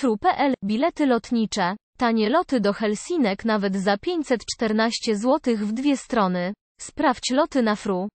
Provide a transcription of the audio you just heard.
fru.pl Bilety lotnicze. Tanie loty do Helsinek nawet za 514 zł w dwie strony. Sprawdź loty na fru.